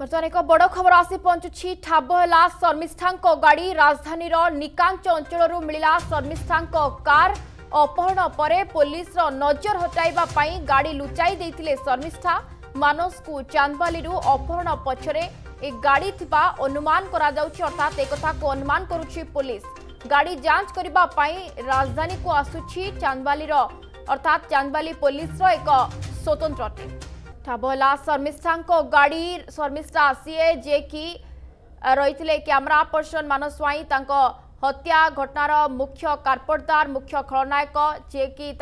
ବର୍ତ୍ତମାନ ଏକ ବଡ଼ ଖବର ଆସି ପହଞ୍ଚୁଛି ଠାବ ହେଲା ଶର୍ମିଷ୍ଠାଙ୍କ ଗାଡ଼ି ରାଜଧାନୀର ନିକାଞ୍ଚ ଅଞ୍ଚଳରୁ ମିଳିଲା ଶର୍ମିଷ୍ଠାଙ୍କ କାର୍ ଅପହରଣ ପରେ ପୋଲିସର ନଜର ହଟାଇବା ପାଇଁ ଗାଡ଼ି ଲୁଚାଇ ଦେଇଥିଲେ ଶର୍ମିଷ୍ଠା ମାନସକୁ ଚାନ୍ଦବାଲିରୁ ଅପହରଣ ପଛରେ ଏ ଗାଡ଼ି ଥିବା ଅନୁମାନ କରାଯାଉଛି ଅର୍ଥାତ୍ ଏକଥାକୁ ଅନୁମାନ କରୁଛି ପୋଲିସ ଗାଡ଼ି ଯାଞ୍ଚ କରିବା ପାଇଁ ରାଜଧାନୀକୁ ଆସୁଛି ଚାନ୍ଦବାଲିର ଅର୍ଥାତ୍ ଚାନ୍ଦବାଲି ପୋଲିସର ଏକ ସ୍ୱତନ୍ତ୍ର ଟିମ୍ ढाबला शर्मिष्ठा गाड़ी शर्मिष्ठा सीए जेकि रही क्यमेरा पर्सन मान स्वाई हत्या घटनार मुख्य कार्पटदार मुख्य खलनायक जेकि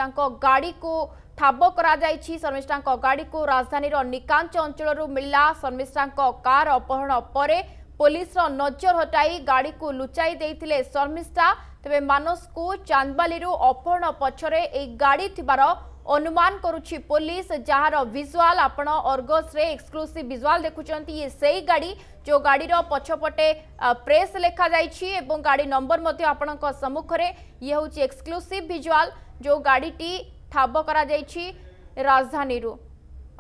गाड़ी को ଠାब କରାଯାଇଛି ଶର୍ମିଷ୍ଠାଙ୍କ ଗାଡ଼ିକୁ ରାଜଧାନୀର ନିକାଞ୍ଚ ଅଞ୍ଚଳରୁ ମିଳିଲା ଶର୍ମିଷ୍ଠାଙ୍କ କାର୍ ଅପହରଣ ପରେ ପୋଲିସର ନଜର ହଟାଇ ଗାଡ଼ିକୁ ଲୁଚାଇ ଦେଇଥିଲେ ଶର୍ମିଷ୍ଠା ତେବେ ମାନସକୁ ଚାନ୍ଦବାଲିରୁ ଅପହରଣ ପଛରେ ଏହି ଗାଡ଼ି ଥିବାର अनुमान करुच्ची पुलिस जार विजुआल आपण एक्सक्लूसीव विजुआल देखुं ये से गाड़ी जो गाड़ी पछपटे प्रेस लिखा जा गाड़ी नंबर मध्य आपणुखे ये हूँ एक्सक्लूसीव भिजुआल जो गाड़ी ठाब कर राजधानी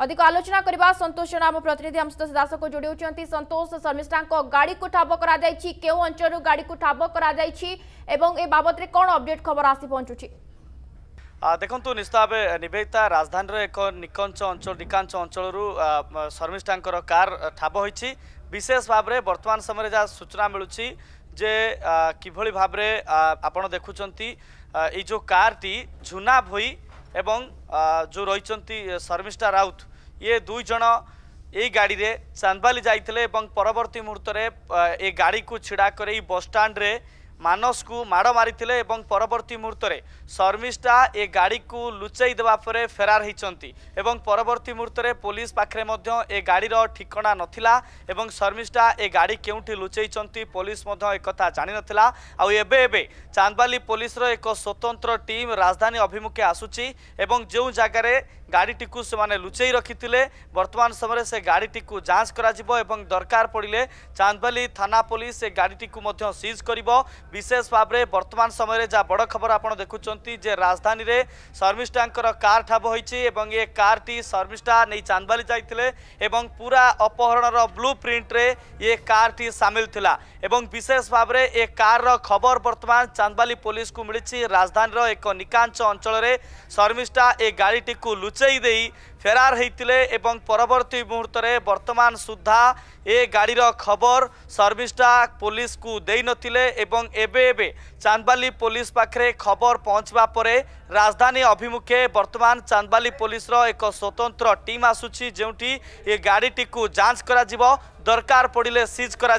अधिक आलोचना करने सतोष जेना आम प्रतिनिधि हम सतोष दास को जोड़ी सतोष शर्मिष्ठा गाड़ी को ठाब कर के गाड़ी को ठाब कर बाबद कौन अपडेट खबर आसी पहुंचुची ଦେଖନ୍ତୁ ନିସ୍ତାବ ନିବେଦିତା ରାଜଧାନୀର ଏକ ନିକଞ୍ଚ ଅଞ୍ଚଳ ନିକାଞ୍ଚ ଅଞ୍ଚଳରୁ ଶର୍ମିଷ୍ଠାଙ୍କର କାର୍ ଠାବ ହୋଇଛି ବିଶେଷ ଭାବରେ ବର୍ତ୍ତମାନ ସମୟରେ ଯାହା ସୂଚନା ମିଳୁଛି ଯେ କିଭଳି ଭାବରେ ଆପଣ ଦେଖୁଛନ୍ତି ଏଇ ଯେଉଁ କାର୍ଟି ଝୁନା ଭୋଇ ଏବଂ ଯେଉଁ ରହିଛନ୍ତି ଶର୍ମିଷ୍ଠା ରାଉତ ଇଏ ଦୁଇ ଜଣ এই গাড়ি চান্দবালি যাই এবং পরবর্তী মুহূর্তে এ গাড়ি ছিড়া করে এই বসষ্টাণ্ডে ମାନସକୁ ମାଡ଼ ମାରିଥିଲେ ଏବଂ ପରବର୍ତ୍ତୀ ମୁହୂର୍ତ୍ତରେ ଶର୍ମିଷ୍ଠା ଏ ଗାଡ଼ିକୁ ଲୁଚାଇ ଦେବା ପରେ ଫେରାର ହୋଇଛନ୍ତି ଏବଂ ପରବର୍ତ୍ତୀ ମୁହୂର୍ତ୍ତରେ ପୋଲିସ ପାଖରେ ମଧ୍ୟ ଏ ଗାଡ଼ିର ଠିକଣା ନଥିଲା ଏବଂ ଶର୍ମିଷ୍ଠା ଏ ଗାଡ଼ି କେଉଁଠି ଲୁଚାଇଛନ୍ତି ପୋଲିସ ମଧ୍ୟ ଏକଥା ଜାଣିନଥିଲା ଆଉ ଏବେ ଏବେ ଚାନ୍ଦବାଲି ପୋଲିସର ଏକ ସ୍ୱତନ୍ତ୍ର ଟିମ୍ ରାଜଧାନୀ ଅଭିମୁଖେ ଆସୁଛି ଏବଂ ଯେଉଁ ଜାଗାରେ ଗାଡ଼ିଟିକୁ ସେମାନେ ଲୁଚେଇ ରଖିଥିଲେ ବର୍ତ୍ତମାନ ସମୟରେ ସେ ଗାଡ଼ିଟିକୁ ଯାଞ୍ଚ କରାଯିବ ଏବଂ ଦରକାର ପଡ଼ିଲେ ଚାନ୍ଦବାଲି ଥାନା ପୋଲିସ ସେ ଗାଡ଼ିଟିକୁ ମଧ୍ୟ ସିଜ୍ କରିବ ବିଶେଷ ଭାବରେ ବର୍ତ୍ତମାନ ସମୟରେ ଯାହା ବଡ଼ ଖବର ଆପଣ ଦେଖୁଛନ୍ତି ଯେ ରାଜଧାନୀରେ ଶର୍ମିଷ୍ଠାଙ୍କର କାର୍ ଠାବ ହୋଇଛି ଏବଂ ଏ କାର୍ଟି ଶର୍ମିଷ୍ଠା ନେଇ ଚାନ୍ଦବାଲି ଯାଇଥିଲେ ଏବଂ ପୁରା ଅପହରଣର ବ୍ଲୁ ପ୍ରିଣ୍ଟରେ ଏ କାର୍ଟି ସାମିଲ ଥିଲା विशेष भावे ए कार रो खबर बर्तमान चान्दबा पोलिसु मिलि राजधानी रो एक निक अञ्चल शर्मिष्टा ए गाडी लुचैदे ଫେରାର ହୋଇଥିଲେ ଏବଂ ପରବର୍ତ୍ତୀ ମୁହୂର୍ତ୍ତରେ ବର୍ତ୍ତମାନ ସୁଦ୍ଧା ଏ ଗାଡ଼ିର ଖବର ସର୍ଭିସଟା ପୋଲିସକୁ ଦେଇନଥିଲେ ଏବଂ ଏବେ ଏବେ ଚାନ୍ଦବାଲି ପୋଲିସ ପାଖରେ ଖବର ପହଞ୍ଚିବା ପରେ ରାଜଧାନୀ ଅଭିମୁଖେ ବର୍ତ୍ତମାନ ଚାନ୍ଦବାଲି ପୋଲିସର ଏକ ସ୍ୱତନ୍ତ୍ର ଟିମ୍ ଆସୁଛି ଯେଉଁଠି ଏ ଗାଡ଼ିଟିକୁ ଯାଞ୍ଚ କରାଯିବ দরকার পড়লে সিজ করা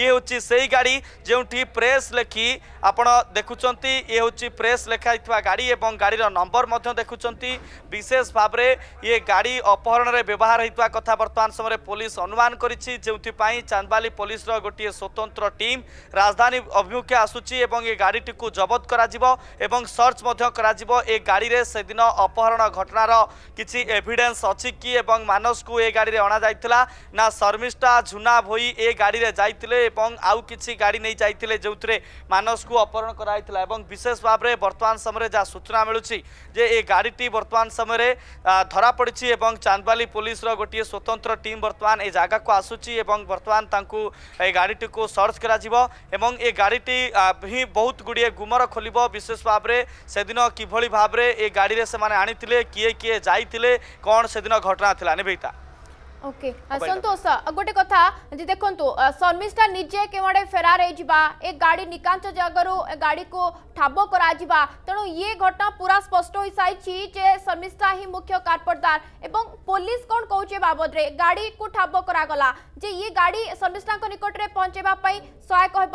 ইয়ে হচ্ছে সেই গাড়ি যেটি প্রেস লেখি আপনার দেখুম ইয়ে হচ্ছে প্রেস লেখা গাড়ি এবং গাড়ির নম্বর দেখুম বিশেষ ভাবে ইয়ে ଗୋଟିଏ ଗାଡ଼ି ଅପହରଣରେ ବ୍ୟବହାର ହୋଇଥିବା କଥା ବର୍ତ୍ତମାନ ସମୟରେ ପୋଲିସ ଅନୁମାନ କରିଛି ଯେଉଁଥିପାଇଁ ଚାନ୍ଦବାଲି ପୋଲିସର ଗୋଟିଏ ସ୍ୱତନ୍ତ୍ର ଟିମ୍ ରାଜଧାନୀ ଅଭିମୁଖେ ଆସୁଛି ଏବଂ ଏ ଗାଡ଼ିଟିକୁ ଜବତ କରାଯିବ ଏବଂ ସର୍ଚ୍ଚ ମଧ୍ୟ କରାଯିବ ଏ ଗାଡ଼ିରେ ସେଦିନ ଅପହରଣ ଘଟଣାର କିଛି ଏଭିଡେନ୍ସ ଅଛି କି ଏବଂ ମାନସକୁ ଏ ଗାଡ଼ିରେ ଅଣାଯାଇଥିଲା ନା ଶର୍ମିଷ୍ଠା ଝୁନା ଭୋଇ ଏ ଗାଡ଼ିରେ ଯାଇଥିଲେ ଏବଂ ଆଉ କିଛି ଗାଡ଼ି ନେଇ ଯାଇଥିଲେ ଯେଉଁଥିରେ ମାନସକୁ ଅପହରଣ କରାଯାଇଥିଲା ଏବଂ ବିଶେଷ ଭାବରେ ବର୍ତ୍ତମାନ ସମୟରେ ଯାହା ସୂଚନା ମିଳୁଛି ଯେ ଏ ଗାଡ଼ିଟି ବର୍ତ୍ତମାନ ସମୟରେ ଧରାପଡ଼ି পড়ছে এবং চাঁদবালি পুলিশর গোটিয়ে স্বতন্ত্র টিম বর্তমান এই জায়গাকে আসুচি এবং বর্তমান তাঁকু এই গাড়িটি সর্চ করা যাব এবং এই গাড়িটি হি বহু গুড়িয়ে গুমর খোলব বিশেষ ভাবে সেদিন কিভাবে ভাবে এই গাড়ি সে আনি কি যাই কোণ সেদিন ঘটনা লা নিবেদিতা ওকে সন্তোষ গোটে কথা যে দেখুন শর্মিষ্ঠা নিজে কেউড়ে ফেরার হয়ে এ গাড়ি নিকাঞ্চ জায়গার গাড়ি কু ঠাব করা তেমন ইয়ে ঘটনা পুরা স্পষ্ট হয়ে সাইছি যে শর্মিষ্ঠা হি মুখ্য কার্পটদার এবং পুলিশ কোণ কৌছে বাবদরে গাড়ি কু ঠাব করা গলা যে ইয়ে গাড়ি শর্মিষ্ঠা নিকটরে পঞ্চাইবা সহায়ক হব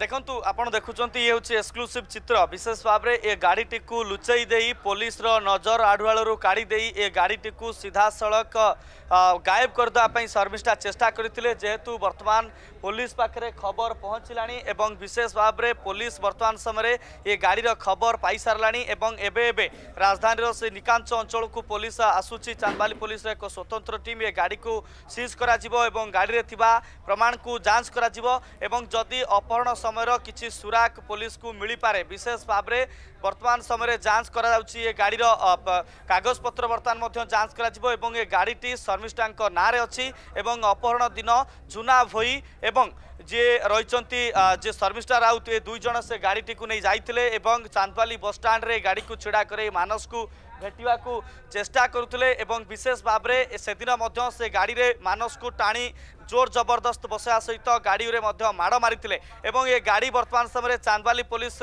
ଦେଖନ୍ତୁ ଆପଣ ଦେଖୁଛନ୍ତି ଇଏ ହେଉଛି ଏକ୍ସକ୍ଲୁସିଭ୍ ଚିତ୍ର ବିଶେଷ ଭାବରେ ଏ ଗାଡ଼ିଟିକୁ ଲୁଚାଇ ଦେଇ ପୋଲିସର ନଜର ଆଢୁଆଳରୁ କାଢ଼ି ଦେଇ ଏ ଗାଡ଼ିଟିକୁ ସିଧାସଳଖ ଗାଏବ କରିଦେବା ପାଇଁ ଶର୍ମିଷ୍ଠା ଚେଷ୍ଟା କରିଥିଲେ ଯେହେତୁ ବର୍ତ୍ତମାନ ପୋଲିସ ପାଖରେ ଖବର ପହଞ୍ଚିଲାଣି ଏବଂ ବିଶେଷ ଭାବରେ ପୋଲିସ ବର୍ତ୍ତମାନ ସମୟରେ ଏ ଗାଡ଼ିର ଖବର ପାଇସାରିଲାଣି ଏବଂ ଏବେ ଏବେ ରାଜଧାନୀର ସେ ନିକାଞ୍ଚ ଅଞ୍ଚଳକୁ ପୋଲିସ ଆସୁଛି ଚାନ୍ଦବାଲି ପୋଲିସର ଏକ ସ୍ୱତନ୍ତ୍ର ଟିମ୍ ଏ ଗାଡ଼ିକୁ ସିଜ୍ କରାଯିବ ଏବଂ ଗାଡ଼ିରେ ଥିବା ପ୍ରମାଣକୁ ଯାଞ୍ଚ କରାଯିବ ଏବଂ ଯଦି ଅପହରଣ ସମୟର କିଛି ସୁରାକ ପୋଲିସକୁ ମିଳିପାରେ ବିଶେଷ ଭାବରେ ବର୍ତ୍ତମାନ ସମୟରେ ଯାଞ୍ଚ କରାଯାଉଛି ଏ ଗାଡ଼ିର କାଗଜପତ୍ର ବର୍ତ୍ତମାନ ମଧ୍ୟ ଯାଞ୍ଚ କରାଯିବ ଏବଂ ଏ ଗାଡ଼ିଟି ଶର୍ମିଷ୍ଠାଙ୍କ ନାଁରେ ଅଛି ଏବଂ ଅପହରଣ ଦିନ ଝୁନା ଭୋଇ ଏବଂ ଯିଏ ରହିଛନ୍ତି ଯେ ଶର୍ମିଷ୍ଠା ରାଉତ ଏ ଦୁଇ ଜଣ ସେ ଗାଡ଼ିଟିକୁ ନେଇ ଯାଇଥିଲେ ଏବଂ ଚାନ୍ଦପାଲି ବସ୍ ଷ୍ଟାଣ୍ଡରେ ଗାଡ଼ିକୁ ଛିଡ଼ା କରାଇ ମାନସକୁ ଭେଟିବାକୁ ଚେଷ୍ଟା କରୁଥିଲେ ଏବଂ ବିଶେଷ ଭାବରେ ସେଦିନ ମଧ୍ୟ ସେ ଗାଡ଼ିରେ ମାନସକୁ ଟାଣି ଜୋର ଜବରଦସ୍ତ ବସେଇବା ସହିତ ଗାଡ଼ିରେ ମଧ୍ୟ ମାଡ଼ ମାରିଥିଲେ ଏବଂ ଏ ଗାଡ଼ି ବର୍ତ୍ତମାନ ସମୟରେ ଚାନ୍ଦବାଲି ପୋଲିସ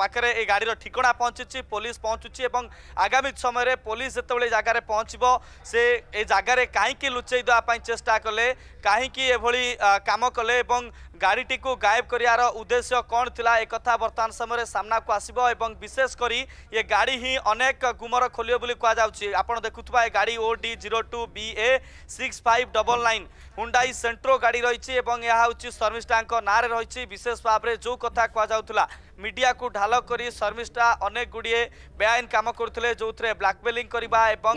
ପାଖରେ ଏ ଗାଡ଼ିର ଠିକଣା ପହଞ୍ଚିଛି ପୋଲିସ ପହଞ୍ଚୁଛି ଏବଂ ଆଗାମୀ ସମୟରେ ପୋଲିସ ଯେତେବେଳେ ଜାଗାରେ ପହଞ୍ଚିବ ସେ ଏ ଜାଗାରେ କାହିଁକି ଲୁଚେଇ ଦେବା ପାଇଁ ଚେଷ୍ଟା କଲେ କାହିଁକି ଏଭଳି କାମ କଲେ ଏବଂ ଗାଡ଼ିଟିକୁ ଗାଏବ କରିବାର ଉଦ୍ଦେଶ୍ୟ କ'ଣ ଥିଲା ଏକଥା ବର୍ତ୍ତମାନ ସମୟରେ ସାମ୍ନାକୁ ଆସିବ ଏବଂ ବିଶେଷ କରି ଏ ଗାଡ଼ି ହିଁ ଅନେକ ଗୁମର ଖୋଲିବେ ବୋଲି କୁହାଯାଉଛି ଆପଣ ଦେଖୁଥିବା ଏ ଗାଡ଼ି O D zero two B A six five double nine Hyundai Santro ଗାଡ଼ି ରହିଛି ଏବଂ ଏହା ହେଉଛି ଶର୍ମିଷ୍ଠାଙ୍କ ନାଁରେ ରହିଛି ବିଶେଷ ଭାବରେ ଯେଉଁ କଥା କୁହାଯାଉଥିଲା মিডিয়াকু ঢাল করে শর্মিষ্ঠা অনেক গুড়িয়ে বেআইন কাম করুলে যে ব্ল্যাকমেলিং করা এবং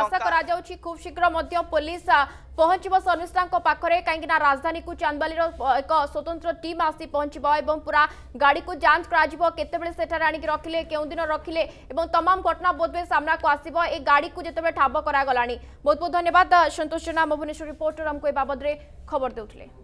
আশা করা যাচ্ছে খুব শীঘ্র মধ্য পুলিশ পৌঁছব শর্মিষ্ঠাঙ্ক পাখে কিন্তু না রাজধানী চান্দবালির এক স্বতন্ত্র টিম আসি পৌঁছব এবং পুরা গাড়ি যাঞ্চ করা কেতবে সেঠার আনিক রখিলে কেউদিন রখিলে এবং তমাম ঘটনা বোধহয় সামনা আসব এই গাড়ি যেতবে ঠাব করা বহুত বহুত ধন্যবাদ সন্তোষ জেনা ভুবনেশ্বর রিপোর্টর আমি এ বাবদে খবর দেউলে